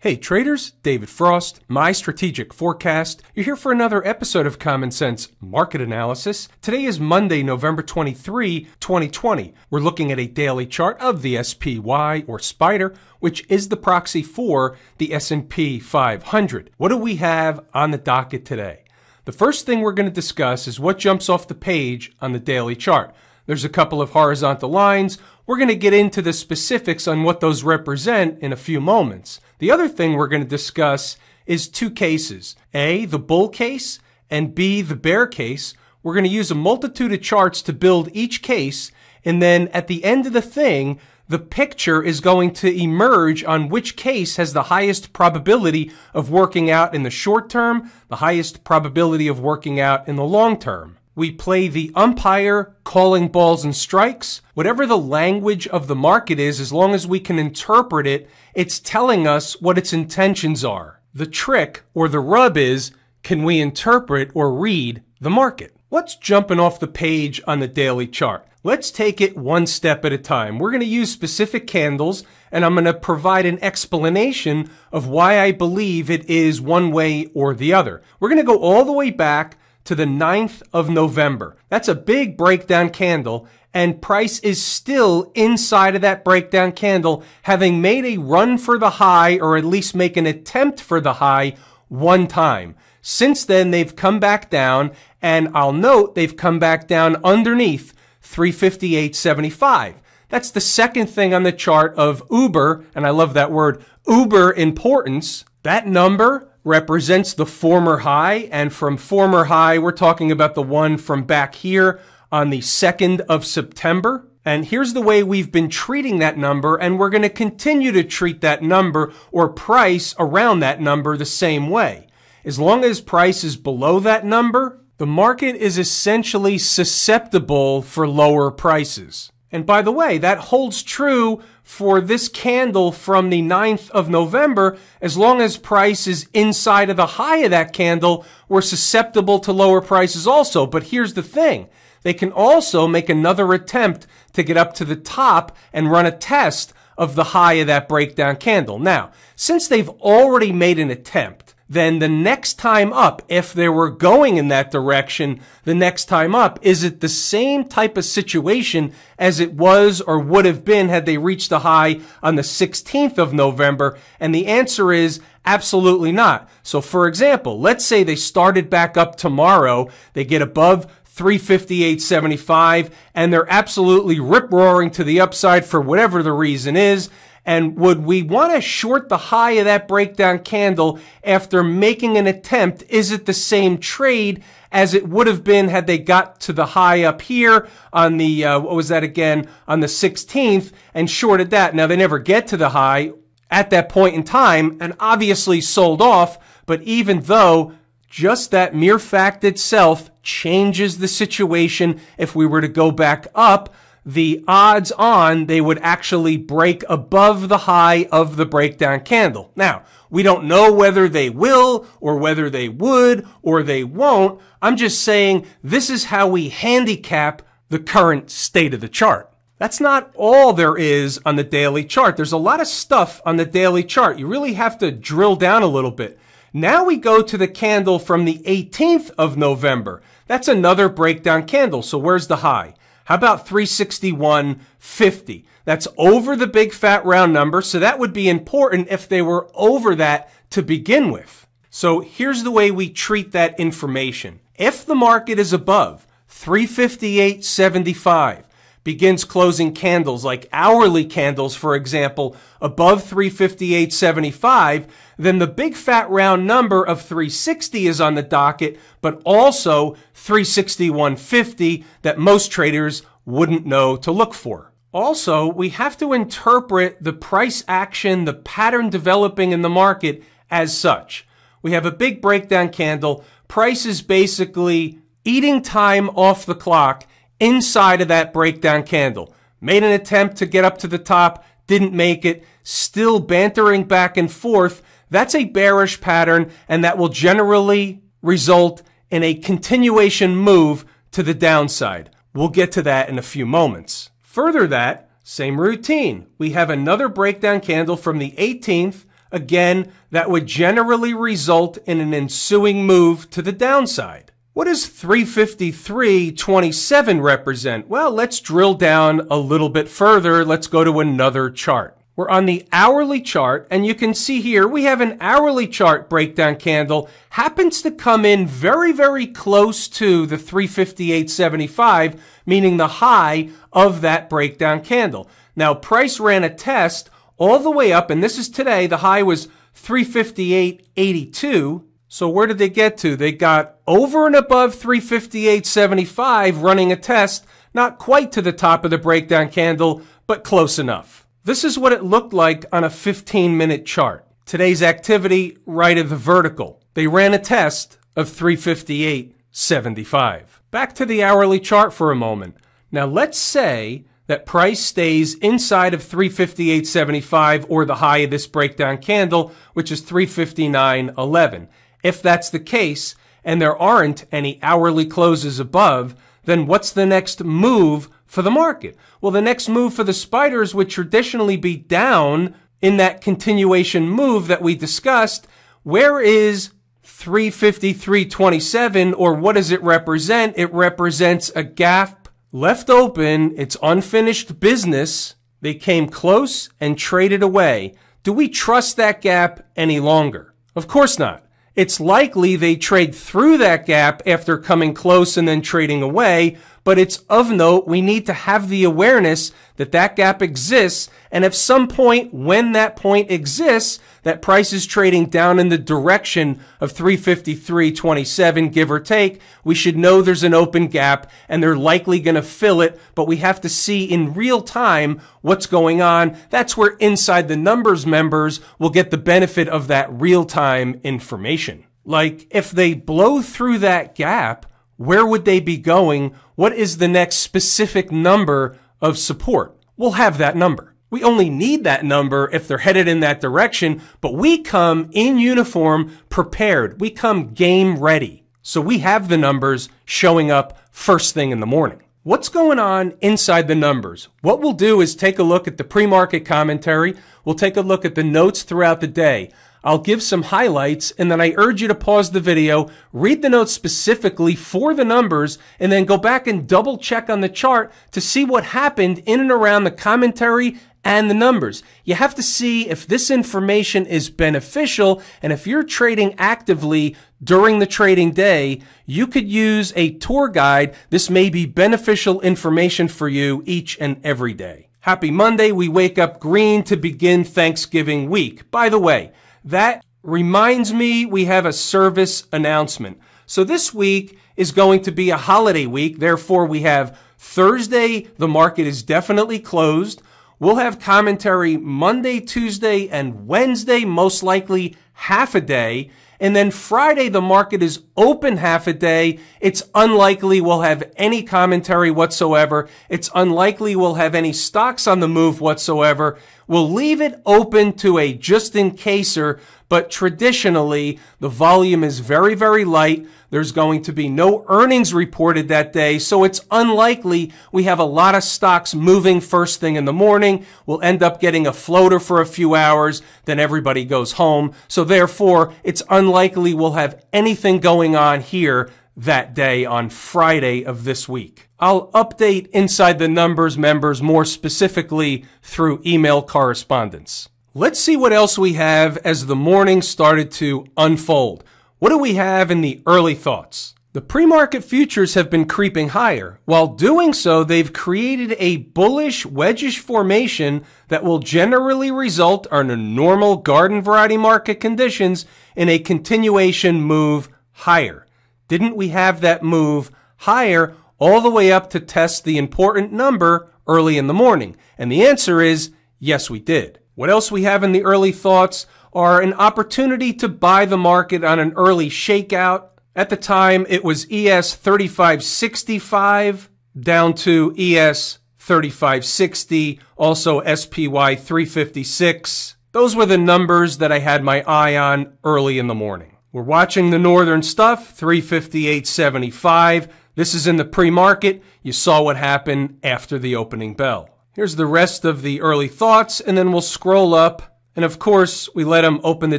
Hey traders, David Frost, My Strategic Forecast. You're here for another episode of Common Sense Market Analysis. Today is Monday, November 23, 2020. We're looking at a daily chart of the SPY or SPIDER, which is the proxy for the S&P 500. What do we have on the docket today? The first thing we're going to discuss is what jumps off the page on the daily chart. There's a couple of horizontal lines. We're going to get into the specifics on what those represent in a few moments. The other thing we're going to discuss is two cases. A, the bull case, and B, the bear case. We're going to use a multitude of charts to build each case, and then at the end of the thing, the picture is going to emerge on which case has the highest probability of working out in the short term, the highest probability of working out in the long term we play the umpire calling balls and strikes. Whatever the language of the market is, as long as we can interpret it, it's telling us what its intentions are. The trick or the rub is, can we interpret or read the market? What's jumping off the page on the daily chart? Let's take it one step at a time. We're going to use specific candles and I'm going to provide an explanation of why I believe it is one way or the other. We're going to go all the way back to the 9th of November. That's a big breakdown candle and price is still inside of that breakdown candle, having made a run for the high or at least make an attempt for the high one time. Since then, they've come back down and I'll note they've come back down underneath 358.75. That's the second thing on the chart of uber, and I love that word, uber importance. That number, represents the former high. And from former high, we're talking about the one from back here on the 2nd of September. And here's the way we've been treating that number, and we're going to continue to treat that number or price around that number the same way. As long as price is below that number, the market is essentially susceptible for lower prices. And by the way, that holds true for this candle from the 9th of November. As long as price is inside of the high of that candle, we're susceptible to lower prices also. But here's the thing. They can also make another attempt to get up to the top and run a test of the high of that breakdown candle. Now, since they've already made an attempt, then the next time up, if they were going in that direction, the next time up, is it the same type of situation as it was or would have been had they reached a high on the 16th of November? And the answer is absolutely not. So for example, let's say they started back up tomorrow, they get above 358.75 and they're absolutely rip roaring to the upside for whatever the reason is. And would we want to short the high of that breakdown candle after making an attempt? Is it the same trade as it would have been had they got to the high up here on the, uh, what was that again, on the 16th and shorted that? Now they never get to the high at that point in time and obviously sold off, but even though just that mere fact itself changes the situation if we were to go back up the odds on they would actually break above the high of the breakdown candle. Now, we don't know whether they will or whether they would or they won't. I'm just saying this is how we handicap the current state of the chart. That's not all there is on the daily chart. There's a lot of stuff on the daily chart. You really have to drill down a little bit. Now we go to the candle from the 18th of November. That's another breakdown candle. So where's the high? How about 361.50? That's over the big fat round number, so that would be important if they were over that to begin with. So here's the way we treat that information. If the market is above 358.75, begins closing candles like hourly candles, for example, above 358.75, then the big fat round number of 360 is on the docket, but also 361.50 that most traders wouldn't know to look for. Also, we have to interpret the price action, the pattern developing in the market as such. We have a big breakdown candle. Price is basically eating time off the clock inside of that breakdown candle. Made an attempt to get up to the top, didn't make it, still bantering back and forth. That's a bearish pattern, and that will generally result in a continuation move to the downside. We'll get to that in a few moments. Further that, same routine. We have another breakdown candle from the 18th. Again, that would generally result in an ensuing move to the downside. What does 353.27 represent? Well, let's drill down a little bit further. Let's go to another chart. We're on the hourly chart, and you can see here we have an hourly chart breakdown candle happens to come in very, very close to the 358.75, meaning the high of that breakdown candle. Now, price ran a test all the way up, and this is today. The high was 358.82. So where did they get to? They got over and above 358.75 running a test, not quite to the top of the breakdown candle, but close enough. This is what it looked like on a 15 minute chart. Today's activity right of the vertical. They ran a test of 358.75. Back to the hourly chart for a moment. Now let's say that price stays inside of 358.75 or the high of this breakdown candle, which is 359.11. If that's the case, and there aren't any hourly closes above, then what's the next move for the market? Well, the next move for the spiders would traditionally be down in that continuation move that we discussed. Where is 353.27 or what does it represent? It represents a gap left open. It's unfinished business. They came close and traded away. Do we trust that gap any longer? Of course not it's likely they trade through that gap after coming close and then trading away but it's of note, we need to have the awareness that that gap exists. And at some point, when that point exists, that price is trading down in the direction of 353.27, give or take. We should know there's an open gap and they're likely going to fill it, but we have to see in real time what's going on. That's where inside the numbers members will get the benefit of that real time information. Like if they blow through that gap, where would they be going? What is the next specific number of support? We'll have that number. We only need that number if they're headed in that direction, but we come in uniform prepared. We come game ready. So we have the numbers showing up first thing in the morning. What's going on inside the numbers? What we'll do is take a look at the pre-market commentary. We'll take a look at the notes throughout the day. I'll give some highlights and then I urge you to pause the video, read the notes specifically for the numbers, and then go back and double check on the chart to see what happened in and around the commentary and the numbers. You have to see if this information is beneficial and if you're trading actively during the trading day, you could use a tour guide. This may be beneficial information for you each and every day. Happy Monday. We wake up green to begin Thanksgiving week. By the way, that reminds me we have a service announcement. So this week is going to be a holiday week. Therefore, we have Thursday, the market is definitely closed. We'll have commentary Monday, Tuesday, and Wednesday, most likely half a day. And then Friday, the market is open half a day. It's unlikely we'll have any commentary whatsoever. It's unlikely we'll have any stocks on the move whatsoever. We'll leave it open to a just in caser, but traditionally the volume is very, very light. There's going to be no earnings reported that day, so it's unlikely we have a lot of stocks moving first thing in the morning. We'll end up getting a floater for a few hours, then everybody goes home. So therefore, it's unlikely we'll have anything going on here that day on Friday of this week. I'll update Inside the Numbers members more specifically through email correspondence. Let's see what else we have as the morning started to unfold. What do we have in the early thoughts? The pre-market futures have been creeping higher. While doing so, they've created a bullish, wedgish formation that will generally result under normal garden variety market conditions in a continuation move higher. Didn't we have that move higher all the way up to test the important number early in the morning? And the answer is yes, we did. What else we have in the early thoughts? are an opportunity to buy the market on an early shakeout. At the time, it was ES 3565 down to ES 3560, also SPY 356. Those were the numbers that I had my eye on early in the morning. We're watching the northern stuff, 358.75. This is in the pre-market. You saw what happened after the opening bell. Here's the rest of the early thoughts, and then we'll scroll up and of course, we let him open the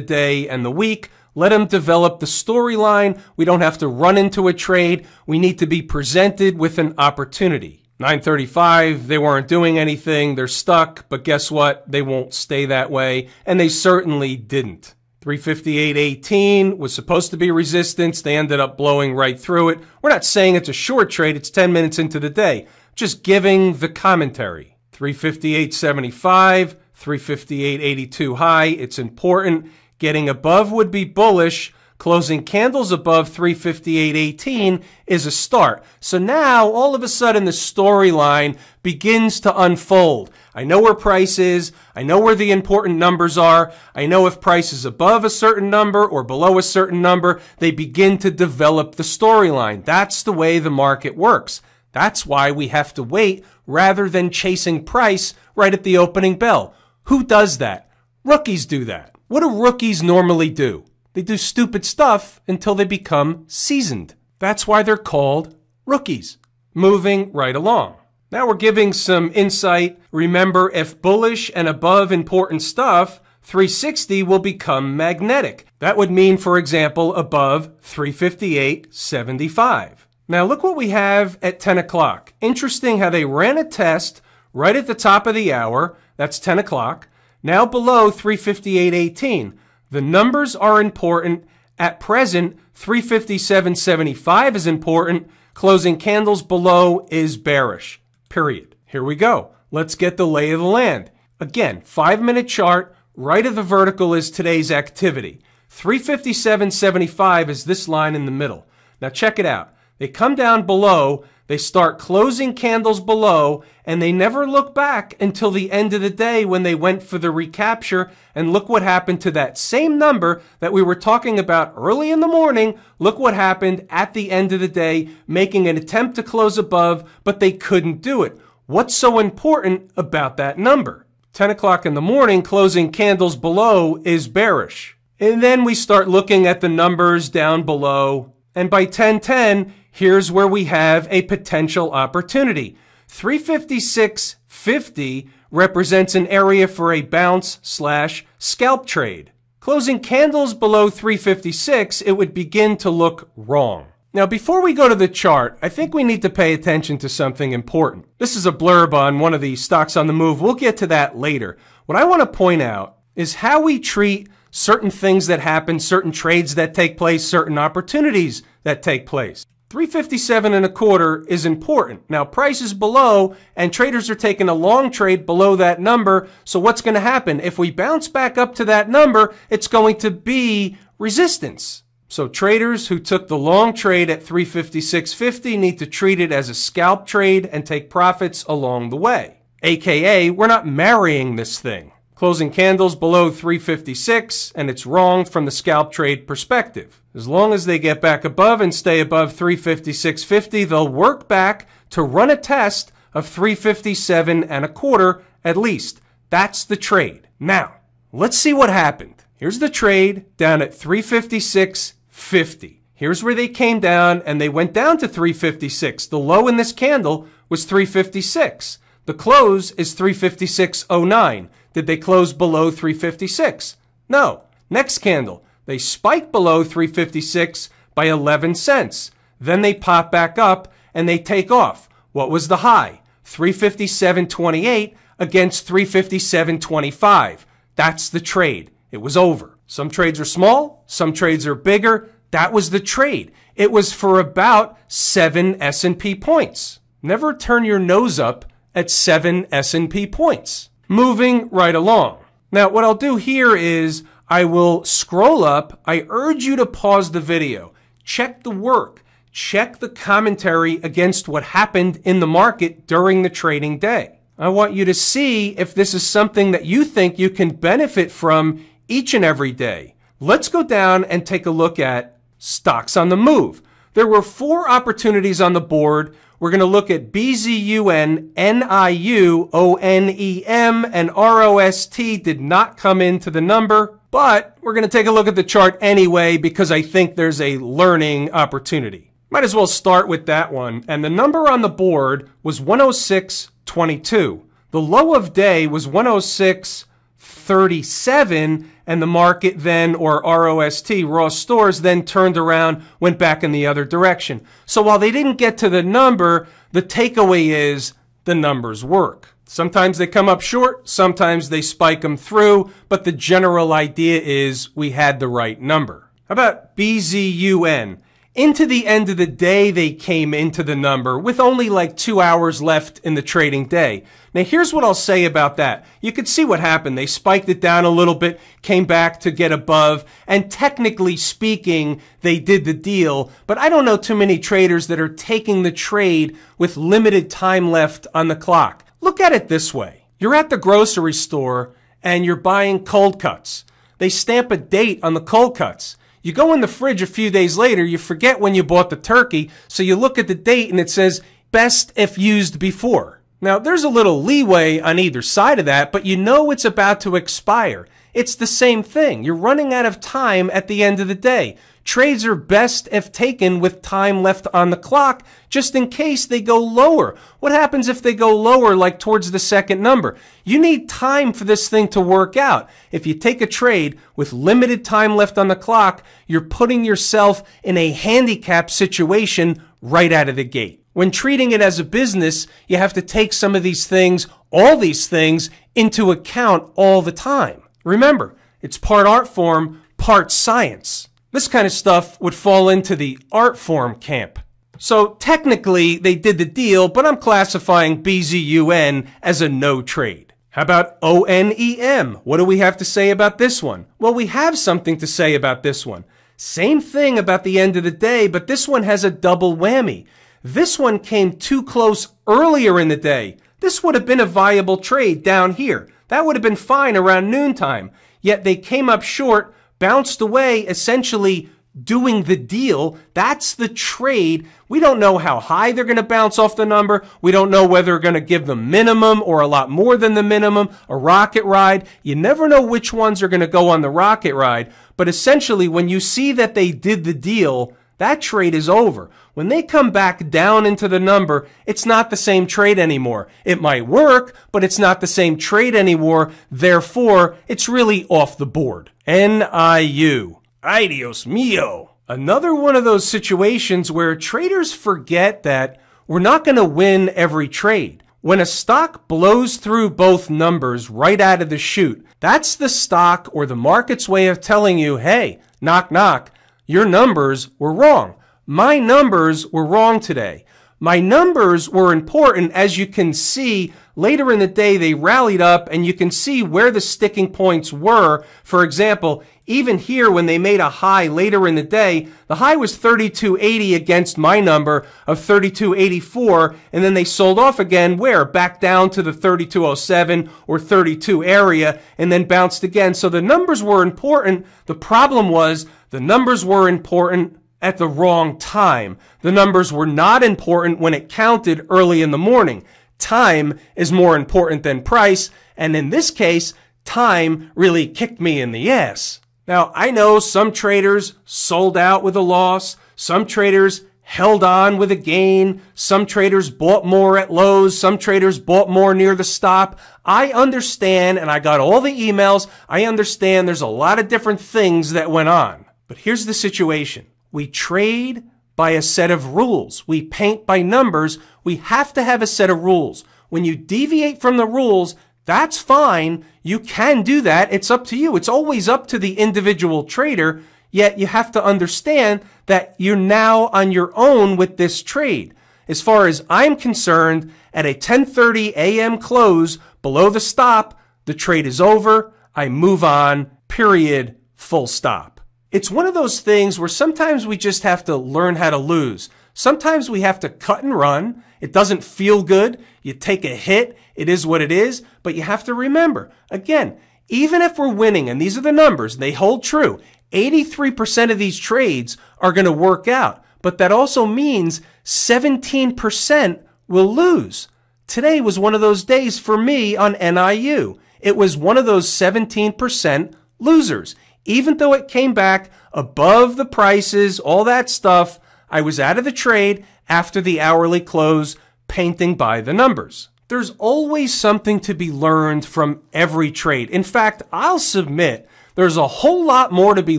day and the week. Let him develop the storyline. We don't have to run into a trade. We need to be presented with an opportunity. 935, they weren't doing anything. They're stuck, but guess what? They won't stay that way. And they certainly didn't. 358.18 was supposed to be resistance. They ended up blowing right through it. We're not saying it's a short trade. It's 10 minutes into the day. Just giving the commentary. 358.75, 358.82 high. It's important. Getting above would be bullish. Closing candles above 358.18 is a start. So now all of a sudden the storyline begins to unfold. I know where price is. I know where the important numbers are. I know if price is above a certain number or below a certain number, they begin to develop the storyline. That's the way the market works. That's why we have to wait rather than chasing price right at the opening bell. Who does that? Rookies do that. What do rookies normally do? They do stupid stuff until they become seasoned. That's why they're called rookies. Moving right along. Now we're giving some insight. Remember, if bullish and above important stuff, 360 will become magnetic. That would mean, for example, above 358.75. Now look what we have at 10 o'clock. Interesting how they ran a test right at the top of the hour that's 10 o'clock. Now below 358.18. The numbers are important. At present, 357.75 is important. Closing candles below is bearish. Period. Here we go. Let's get the lay of the land. Again, five minute chart. Right of the vertical is today's activity. 357.75 is this line in the middle. Now check it out. They come down below they start closing candles below and they never look back until the end of the day when they went for the recapture. And look what happened to that same number that we were talking about early in the morning. Look what happened at the end of the day, making an attempt to close above, but they couldn't do it. What's so important about that number? 10 o'clock in the morning, closing candles below is bearish. And then we start looking at the numbers down below and by 1010, here's where we have a potential opportunity. 356.50 represents an area for a bounce slash scalp trade. Closing candles below 356, it would begin to look wrong. Now, before we go to the chart, I think we need to pay attention to something important. This is a blurb on one of the stocks on the move. We'll get to that later. What I want to point out is how we treat certain things that happen, certain trades that take place, certain opportunities that take place. 357 and a quarter is important. Now price is below and traders are taking a long trade below that number. So what's going to happen? If we bounce back up to that number, it's going to be resistance. So traders who took the long trade at 356.50 need to treat it as a scalp trade and take profits along the way. AKA, we're not marrying this thing. Closing candles below 356, and it's wrong from the scalp trade perspective. As long as they get back above and stay above 356.50, they'll work back to run a test of 357 and a quarter at least. That's the trade. Now, let's see what happened. Here's the trade down at 356.50. Here's where they came down and they went down to 356. The low in this candle was 356. The close is 356.09. Did they close below 356? No. Next candle, they spike below 356 by 11 cents. Then they pop back up and they take off. What was the high? 357.28 against 357.25. That's the trade. It was over. Some trades are small, some trades are bigger. That was the trade. It was for about 7 S&P points. Never turn your nose up at 7 S&P points. Moving right along. Now, what I'll do here is I will scroll up. I urge you to pause the video. Check the work. Check the commentary against what happened in the market during the trading day. I want you to see if this is something that you think you can benefit from each and every day. Let's go down and take a look at stocks on the move. There were four opportunities on the board we're going to look at BZUN, NIU, ONEM, and ROST did not come into the number, but we're going to take a look at the chart anyway because I think there's a learning opportunity. Might as well start with that one. And the number on the board was 106.22. The low of day was 106.37 and the market then, or ROST, raw stores, then turned around, went back in the other direction. So while they didn't get to the number, the takeaway is the numbers work. Sometimes they come up short, sometimes they spike them through, but the general idea is we had the right number. How about BZUN? into the end of the day, they came into the number with only like two hours left in the trading day. Now, here's what I'll say about that. You could see what happened. They spiked it down a little bit, came back to get above, and technically speaking, they did the deal. But I don't know too many traders that are taking the trade with limited time left on the clock. Look at it this way. You're at the grocery store and you're buying cold cuts. They stamp a date on the cold cuts. You go in the fridge a few days later, you forget when you bought the turkey, so you look at the date and it says best if used before. Now, there's a little leeway on either side of that, but you know it's about to expire. It's the same thing. You're running out of time at the end of the day. Trades are best if taken with time left on the clock, just in case they go lower. What happens if they go lower, like towards the second number? You need time for this thing to work out. If you take a trade with limited time left on the clock, you're putting yourself in a handicap situation right out of the gate. When treating it as a business, you have to take some of these things, all these things, into account all the time. Remember, it's part art form, part science. This kind of stuff would fall into the art form camp. So technically, they did the deal, but I'm classifying BZUN as a no trade. How about ONEM? What do we have to say about this one? Well, we have something to say about this one. Same thing about the end of the day, but this one has a double whammy. This one came too close earlier in the day. This would have been a viable trade down here. That would have been fine around noontime. Yet they came up short bounced away essentially doing the deal. That's the trade. We don't know how high they're going to bounce off the number. We don't know whether they're going to give the minimum or a lot more than the minimum, a rocket ride. You never know which ones are going to go on the rocket ride. But essentially, when you see that they did the deal, that trade is over. When they come back down into the number, it's not the same trade anymore. It might work, but it's not the same trade anymore. Therefore, it's really off the board. NIU. Ay Dios mío. Another one of those situations where traders forget that we're not going to win every trade. When a stock blows through both numbers right out of the chute, that's the stock or the market's way of telling you, hey, knock, knock, your numbers were wrong. My numbers were wrong today. My numbers were important. As you can see, later in the day, they rallied up and you can see where the sticking points were. For example, even here, when they made a high later in the day, the high was 3280 against my number of 3284, and then they sold off again, where? Back down to the 3207 or 32 area, and then bounced again. So the numbers were important. The problem was the numbers were important at the wrong time. The numbers were not important when it counted early in the morning. Time is more important than price, and in this case, time really kicked me in the ass. Now, I know some traders sold out with a loss. Some traders held on with a gain. Some traders bought more at lows. Some traders bought more near the stop. I understand, and I got all the emails. I understand there's a lot of different things that went on. But here's the situation. We trade by a set of rules. We paint by numbers. We have to have a set of rules. When you deviate from the rules, that's fine. You can do that. It's up to you. It's always up to the individual trader. Yet you have to understand that you're now on your own with this trade. As far as I'm concerned, at a 10:30 a.m. close below the stop, the trade is over. I move on. Period. Full stop. It's one of those things where sometimes we just have to learn how to lose. Sometimes we have to cut and run. It doesn't feel good. You take a hit, it is what it is, but you have to remember, again, even if we're winning, and these are the numbers, they hold true, 83% of these trades are going to work out, but that also means 17% will lose. Today was one of those days for me on NIU. It was one of those 17% losers. Even though it came back above the prices, all that stuff, I was out of the trade after the hourly close painting by the numbers. There's always something to be learned from every trade. In fact, I'll submit there's a whole lot more to be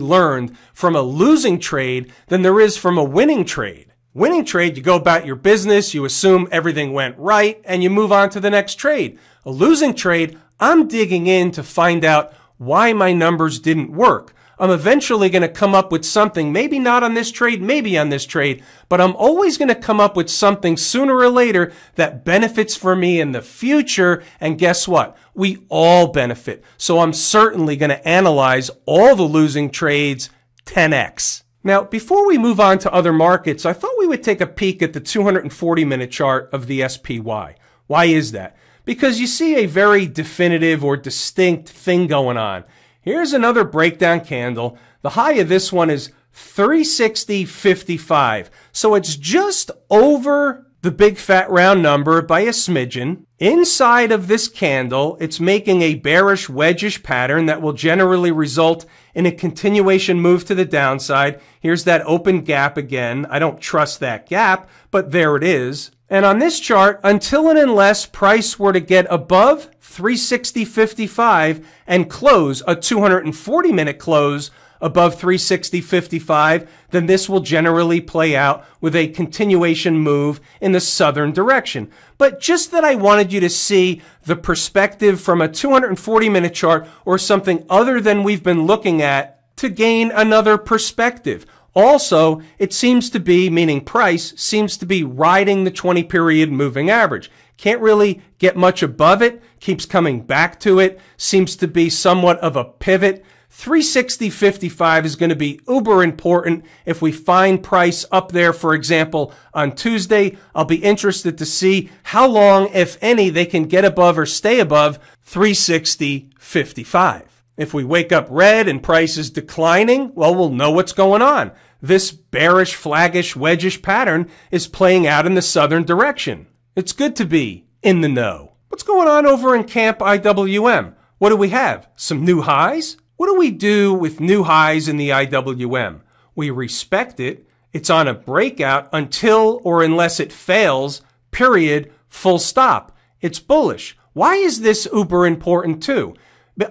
learned from a losing trade than there is from a winning trade. Winning trade, you go about your business, you assume everything went right, and you move on to the next trade. A losing trade, I'm digging in to find out why my numbers didn't work. I'm eventually going to come up with something, maybe not on this trade, maybe on this trade, but I'm always going to come up with something sooner or later that benefits for me in the future. And guess what? We all benefit. So I'm certainly going to analyze all the losing trades 10x. Now, before we move on to other markets, I thought we would take a peek at the 240 minute chart of the SPY. Why is that? Because you see a very definitive or distinct thing going on. Here's another breakdown candle. The high of this one is 360.55. So it's just over the big fat round number by a smidgen. Inside of this candle, it's making a bearish wedgish pattern that will generally result in a continuation move to the downside. Here's that open gap again. I don't trust that gap, but there it is. And on this chart, until and unless price were to get above 360.55 and close a 240 minute close above 360.55, then this will generally play out with a continuation move in the southern direction. But just that I wanted you to see the perspective from a 240 minute chart or something other than we've been looking at to gain another perspective. Also, it seems to be, meaning price, seems to be riding the 20 period moving average. Can't really get much above it, keeps coming back to it, seems to be somewhat of a pivot. 360.55 is going to be uber important. If we find price up there, for example, on Tuesday, I'll be interested to see how long, if any, they can get above or stay above 360.55. If we wake up red and prices declining, well, we'll know what's going on. This bearish, flaggish, wedgish pattern is playing out in the southern direction. It's good to be in the know. What's going on over in Camp IWM? What do we have? Some new highs? What do we do with new highs in the IWM? We respect it. It's on a breakout until or unless it fails, period, full stop. It's bullish. Why is this uber important too?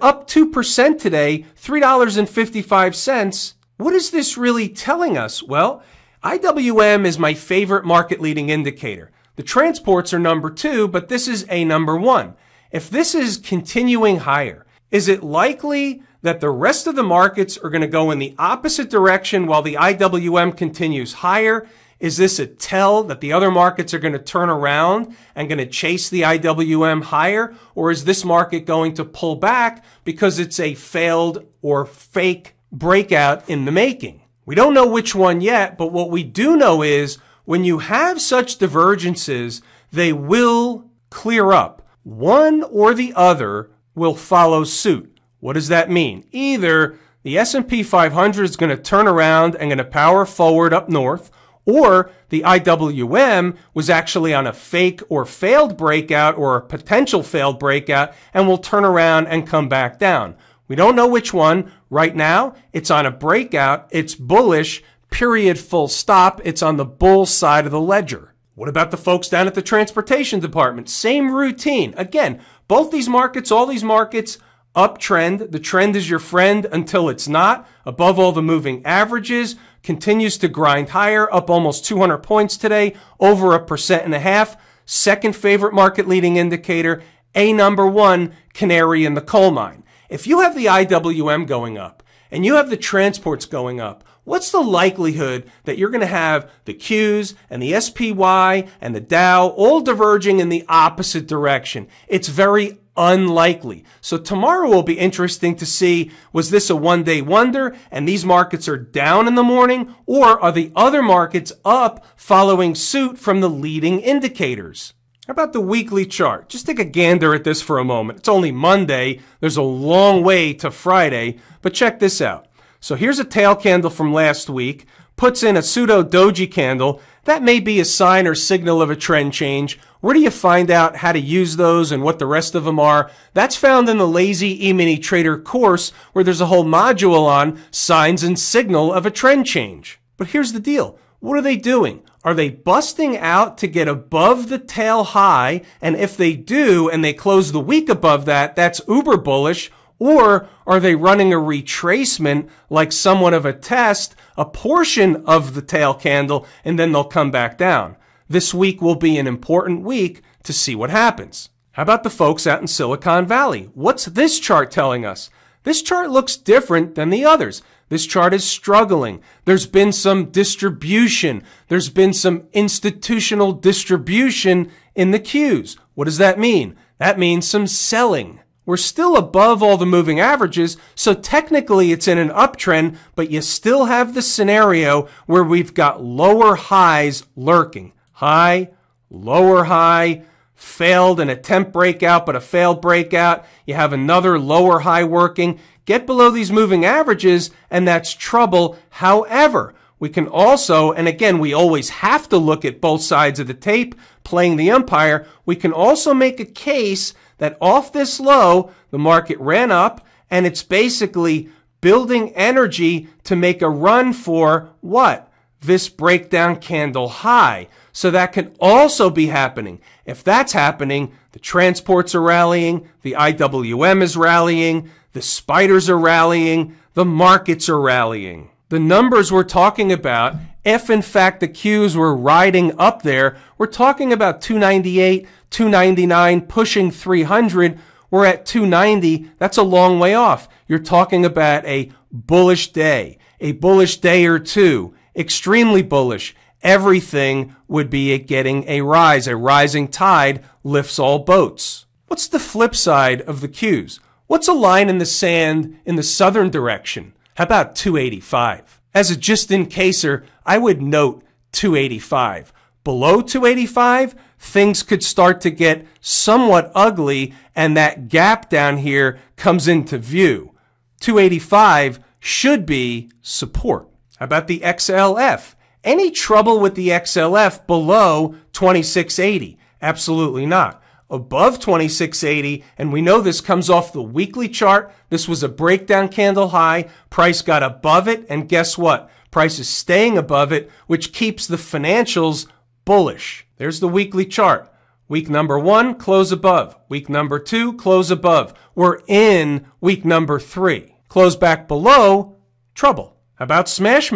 up 2% today, $3.55. What is this really telling us? Well, IWM is my favorite market leading indicator. The transports are number two, but this is a number one. If this is continuing higher, is it likely that the rest of the markets are going to go in the opposite direction while the IWM continues higher? Is this a tell that the other markets are going to turn around and going to chase the IWM higher? Or is this market going to pull back because it's a failed or fake breakout in the making? We don't know which one yet, but what we do know is when you have such divergences, they will clear up. One or the other will follow suit. What does that mean? Either the S&P 500 is going to turn around and going to power forward up north, or the IWM was actually on a fake or failed breakout or potential failed breakout and will turn around and come back down. We don't know which one. Right now, it's on a breakout. It's bullish, period, full stop. It's on the bull side of the ledger. What about the folks down at the transportation department? Same routine. Again, both these markets, all these markets, uptrend. The trend is your friend until it's not. Above all the moving averages, continues to grind higher, up almost 200 points today, over a percent and a half. Second favorite market leading indicator, a number one canary in the coal mine. If you have the IWM going up and you have the transports going up, what's the likelihood that you're going to have the Qs and the SPY and the Dow all diverging in the opposite direction? It's very unlikely. So tomorrow will be interesting to see, was this a one day wonder and these markets are down in the morning or are the other markets up following suit from the leading indicators? How about the weekly chart? Just take a gander at this for a moment. It's only Monday. There's a long way to Friday, but check this out. So here's a tail candle from last week puts in a pseudo doji candle, that may be a sign or signal of a trend change. Where do you find out how to use those and what the rest of them are? That's found in the Lazy E-mini Trader course where there's a whole module on signs and signal of a trend change. But here's the deal. What are they doing? Are they busting out to get above the tail high? And if they do and they close the week above that, that's uber bullish. Or are they running a retracement like somewhat of a test, a portion of the tail candle, and then they'll come back down? This week will be an important week to see what happens. How about the folks out in Silicon Valley? What's this chart telling us? This chart looks different than the others. This chart is struggling. There's been some distribution. There's been some institutional distribution in the queues. What does that mean? That means some selling. We're still above all the moving averages, so technically it's in an uptrend, but you still have the scenario where we've got lower highs lurking. High, lower high, failed an attempt breakout, but a failed breakout. You have another lower high working. Get below these moving averages, and that's trouble. However, we can also, and again, we always have to look at both sides of the tape playing the umpire. We can also make a case that off this low, the market ran up and it's basically building energy to make a run for what? This breakdown candle high. So that can also be happening. If that's happening, the transports are rallying, the IWM is rallying, the spiders are rallying, the markets are rallying. The numbers we're talking about, if in fact the Qs were riding up there, we're talking about 298, 299 pushing 300. We're at 290. That's a long way off. You're talking about a bullish day, a bullish day or two, extremely bullish. Everything would be getting a rise. A rising tide lifts all boats. What's the flip side of the cues? What's a line in the sand in the southern direction? How about 285? As a just in caser, I would note 285. Below 285, things could start to get somewhat ugly and that gap down here comes into view. 285 should be support. How about the XLF? Any trouble with the XLF below 2680? Absolutely not. Above 2680, and we know this comes off the weekly chart. This was a breakdown candle high. Price got above it, and guess what? Price is staying above it, which keeps the financials bullish. There's the weekly chart. Week number one, close above. Week number two, close above. We're in week number three. Close back below, trouble. How about Smash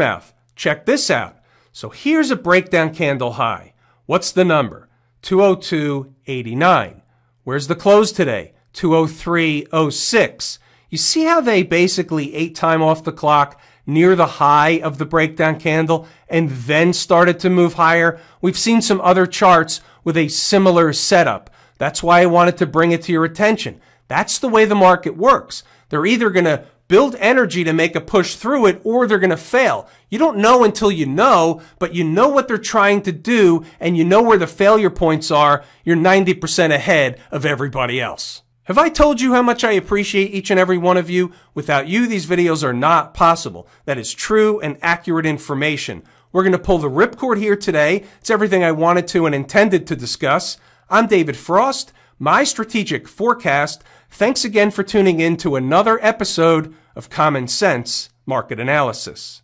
Check this out. So here's a breakdown candle high. What's the number? 202.89. Where's the close today? 203.06. You see how they basically ate time off the clock near the high of the breakdown candle and then started to move higher. We've seen some other charts with a similar setup. That's why I wanted to bring it to your attention. That's the way the market works. They're either going to build energy to make a push through it or they're going to fail. You don't know until you know, but you know what they're trying to do and you know where the failure points are. You're 90% ahead of everybody else. Have I told you how much I appreciate each and every one of you? Without you, these videos are not possible. That is true and accurate information. We're going to pull the ripcord here today. It's everything I wanted to and intended to discuss. I'm David Frost, my strategic forecast. Thanks again for tuning in to another episode of Common Sense Market Analysis.